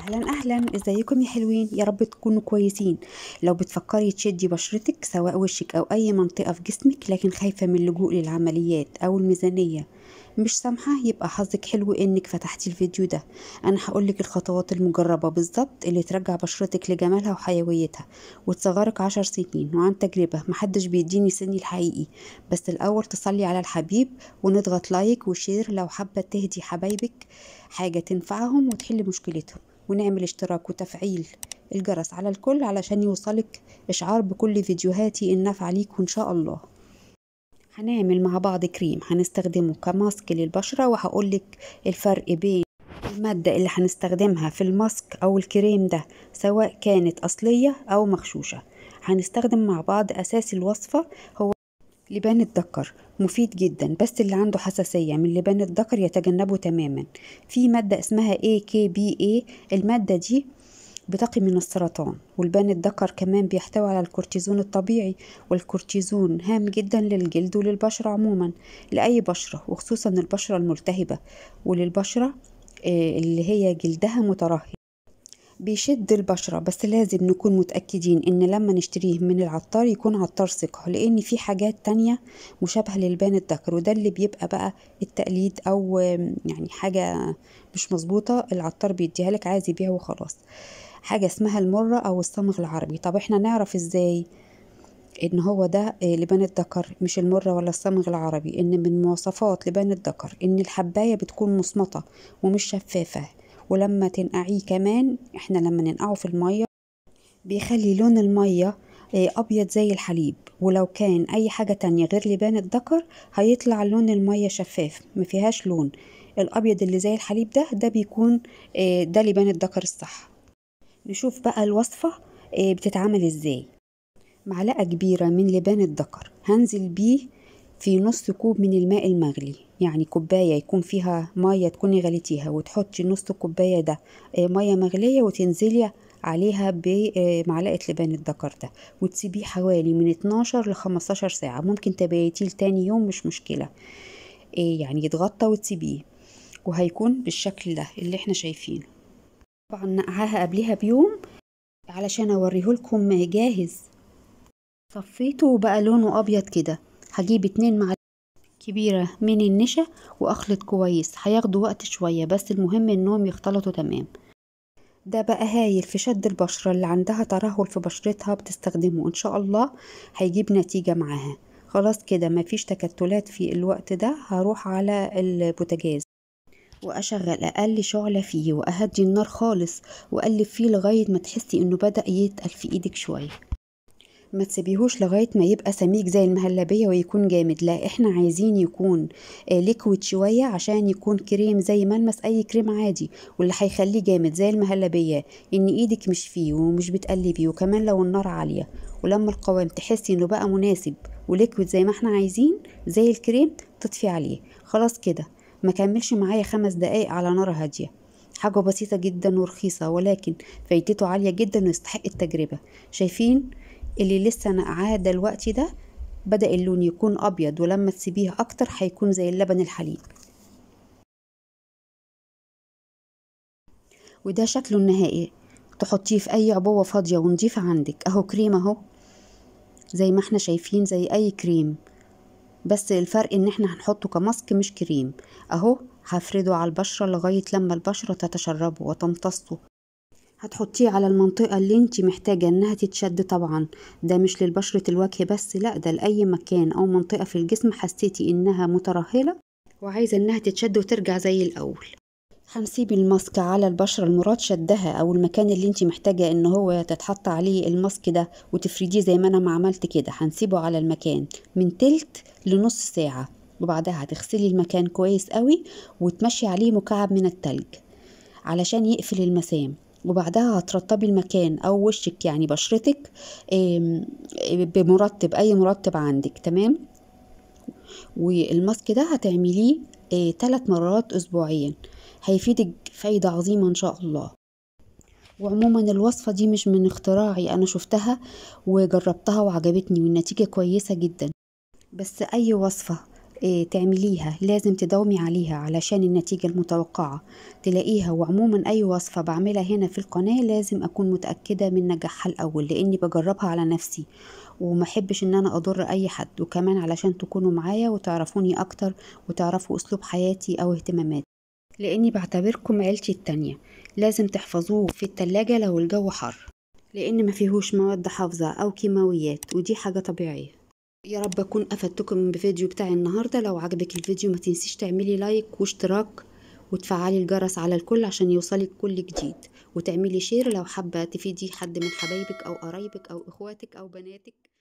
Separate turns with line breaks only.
اهلا اهلا ازيكم يا حلوين يا رب تكونوا كويسين لو بتفكري تشدي بشرتك سواء وشك او اي منطقه في جسمك لكن خايفه من اللجوء للعمليات او الميزانيه مش سامحة يبقى حظك حلو انك فتحتي الفيديو ده انا هقولك الخطوات المجربة بالظبط اللي ترجع بشرتك لجمالها وحيويتها وتصغرك عشر سنين وعن تجربة محدش بيديني سني الحقيقي بس الاول تصلي على الحبيب ونضغط لايك وشير لو حابة تهدي حبايبك حاجة تنفعهم وتحل مشكلتهم ونعمل اشتراك وتفعيل الجرس على الكل علشان يوصلك اشعار بكل فيديوهاتي النفع ليك وان شاء الله هنعمل مع بعض كريم هنستخدمه كماسك للبشرة وهقولك الفرق بين المادة اللي هنستخدمها في الماسك أو الكريم ده سواء كانت أصلية أو مغشوشة هنستخدم مع بعض أساس الوصفة هو لبان الدكر مفيد جدا بس اللي عنده حساسية من لبان الدكر يتجنبه تماما في مادة اسمها AKBA المادة دي بتقي من السرطان والبان الذكر كمان بيحتوي على الكورتيزون الطبيعي والكورتيزون هام جدا للجلد وللبشرة عموما لأي بشرة وخصوصا البشرة الملتهبة وللبشرة آه، اللي هي جلدها مترهل بيشد البشرة بس لازم نكون متأكدين إن لما نشتريه من العطار يكون عطار ثقة لأن في حاجات تانية مشابهة للبان الذكر وده اللي بيبقى بقى التقليد أو يعني حاجة مش مظبوطة العطار بيديها لك عايز يبيعه وخلاص حاجة اسمها المرة أو الصمغ العربي طب احنا نعرف ازاي ان هو ده آه، لبان الذكر مش المرة ولا الصمغ العربي ان من مواصفات لبان الذكر ان الحباية بتكون مصمطة ومش شفافة ولما تنقعيه كمان احنا لما ننقعه في المية بيخلي لون المية آه، أبيض زي الحليب ولو كان أي حاجة تانية غير لبان الذكر هيطلع لون المية شفاف مفيهاش لون الأبيض اللي زي الحليب ده ده بيكون آه، ده لبان الذكر الصح نشوف بقى الوصفة آه، بتتعمل ازاي معلقة كبيرة من لبان الدكر هنزل بيه في نص كوب من الماء المغلي يعني كوباية يكون فيها مية تكوني غليتيها وتحطي نص كوباية ده آه، مية مغلية وتنزلي عليها بمعلقة آه، لبان الدكر ده وتسيبيه حوالي من 12 ل 15 ساعة ممكن تبيتيه لتاني يوم مش مشكلة يعني يتغطى وتسيبيه وهيكون بالشكل ده اللي احنا شايفينه طبعا نقعها قبلها بيوم علشان لكم جاهز صفيته وبقى لونه ابيض كده هجيب اتنين معلقة كبيرة من النشا واخلط كويس هياخدوا وقت شوية بس المهم انهم يختلطوا تمام ده بقى هايل في شد البشرة اللي عندها ترهل في بشرتها بتستخدمه ان شاء الله هيجيب نتيجة معاها خلاص كده مفيش تكتلات في الوقت ده هروح على البوتاجاز واشغل اقل شعله فيه واهدي النار خالص واقلب فيه لغايه ما تحسي انه بدا يتقل في ايدك شويه ما تسيبيهوش لغايه ما يبقى سميك زي المهلبيه ويكون جامد لا احنا عايزين يكون ليكويد آه، شويه عشان يكون كريم زي ملمس اي كريم عادي واللي هيخليه جامد زي المهلبيه ان ايدك مش فيه ومش بتقلبي وكمان لو النار عاليه ولما القوام تحسي انه بقى مناسب وليكويد زي ما احنا عايزين زي الكريم تطفي عليه خلاص كده ما كملش معايا خمس دقايق على نار هاديه حاجة بسيطة جدا ورخيصة ولكن فايدته عالية جدا ويستحق التجربة شايفين اللي لسه نقعاه دلوقتي ده بدأ اللون يكون أبيض ولما تسيبيه أكتر هيكون زي اللبن الحليب وده شكله النهائي تحطيه في أي عبوة فاضية ونضيفة عندك أهو كريم أهو زي ما احنا شايفين زي أي كريم بس الفرق ان احنا هنحطه كماسك مش كريم اهو هفرده على البشرة لغاية لما البشرة تتشربه وتمتصه هتحطيه على المنطقة اللي انت محتاجة انها تتشد طبعا ده مش للبشرة الوجه بس لا ده لأي مكان او منطقة في الجسم حسيتي انها مترهلة وعايزة انها تتشد وترجع زي الاول هنسيب الماسك على البشرة المراد شدها أو المكان اللي انت محتاجة ان هو تتحط عليه الماسك ده وتفرديه زي ما أنا ما عملت كده هنسيبه على المكان من تلت لنص ساعة وبعدها هتغسلي المكان كويس قوي وتمشي عليه مكعب من التلج علشان يقفل المسام وبعدها هترطبي المكان او وشك يعني بشرتك بمرطب اي مرطب عندك تمام والماسك ده هتعمليه ثلاث إيه، مرات أسبوعيا هيفيدك فايدة عظيمة إن شاء الله وعموما الوصفة دي مش من اختراعي أنا شفتها وجربتها وعجبتني والنتيجة كويسة جدا بس أي وصفة إيه، تعمليها لازم تداومي عليها علشان النتيجة المتوقعة تلاقيها وعموما أي وصفة بعملها هنا في القناة لازم أكون متأكدة من نجاحها الأول لأني بجربها على نفسي ومحبش ان انا اضر اي حد وكمان علشان تكونوا معايا وتعرفوني اكتر وتعرفوا اسلوب حياتي او اهتماماتي لاني بعتبركم عيلتي التانية لازم تحفظوه في التلاجة لو الجو حر لان ما فيهوش مواد حافظة او كيماويات ودي حاجة طبيعية يا رب اكون افدتكم بفيديو بتاعي النهارده لو عجبك الفيديو ما تنسيش تعملي لايك واشتراك وتفعلي الجرس على الكل عشان يوصلك كل جديد وتعملي شير لو حابه تفيدي حد من حبايبك او قرايبك او اخواتك او بناتك